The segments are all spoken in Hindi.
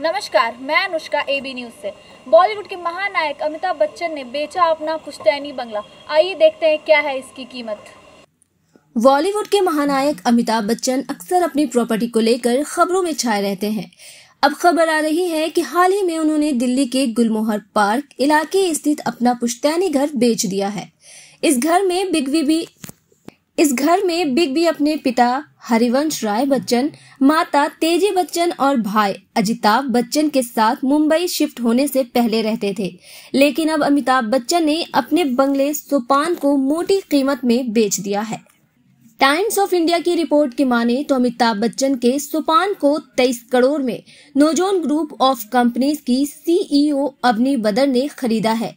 नमस्कार मैं अनुष्का एबी न्यूज से बॉलीवुड के महानायक अमिताभ बच्चन ने बेचा अपना पुश्तैनी बंगला आइए देखते हैं क्या है इसकी कीमत बॉलीवुड के महानायक अमिताभ बच्चन अक्सर अपनी प्रॉपर्टी को लेकर खबरों में छाए रहते हैं अब खबर आ रही है कि हाल ही में उन्होंने दिल्ली के गुलमोहर पार्क इलाके स्थित अपना पुश्तैनी घर बेच दिया है इस घर में बिग बी इस घर में बिग बी अपने पिता हरिवंश राय बच्चन माता तेजी बच्चन और भाई अजिताभ बच्चन के साथ मुंबई शिफ्ट होने से पहले रहते थे लेकिन अब अमिताभ बच्चन ने अपने बंगले सोपान को मोटी कीमत में बेच दिया है टाइम्स ऑफ इंडिया की रिपोर्ट की माने तो अमिताभ बच्चन के सुपान को 23 करोड़ में नोजोन ग्रुप ऑफ कंपनीज की सीईओ e अवनी बदर ने खरीदा है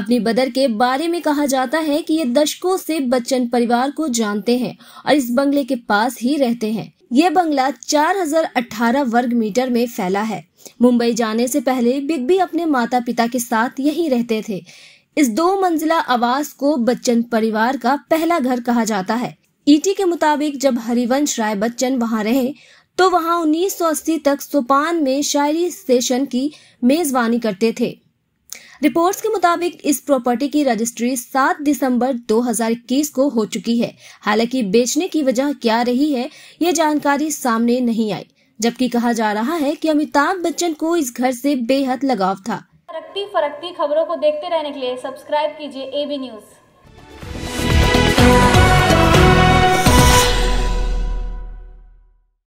अपनी बदर के बारे में कहा जाता है कि ये दशकों से बच्चन परिवार को जानते हैं और इस बंगले के पास ही रहते हैं ये बंगला 4018 वर्ग मीटर में फैला है मुंबई जाने से पहले बिग बी अपने माता पिता के साथ यहीं रहते थे इस दो मंजिला आवास को बच्चन परिवार का पहला घर कहा जाता है ईटी e के मुताबिक जब हरिवंश राय बच्चन वहां रहे तो वहां 1980 तक सोपान में शायरी सेशन की मेजबानी करते थे रिपोर्ट्स के मुताबिक इस प्रॉपर्टी की रजिस्ट्री 7 दिसंबर 2021 को हो चुकी है हालांकि बेचने की वजह क्या रही है ये जानकारी सामने नहीं आई जबकि कहा जा रहा है कि अमिताभ बच्चन को इस घर से बेहद लगाव था फरकती फरकती खबरों को देखते रहने के लिए सब्सक्राइब कीजिए एबी न्यूज़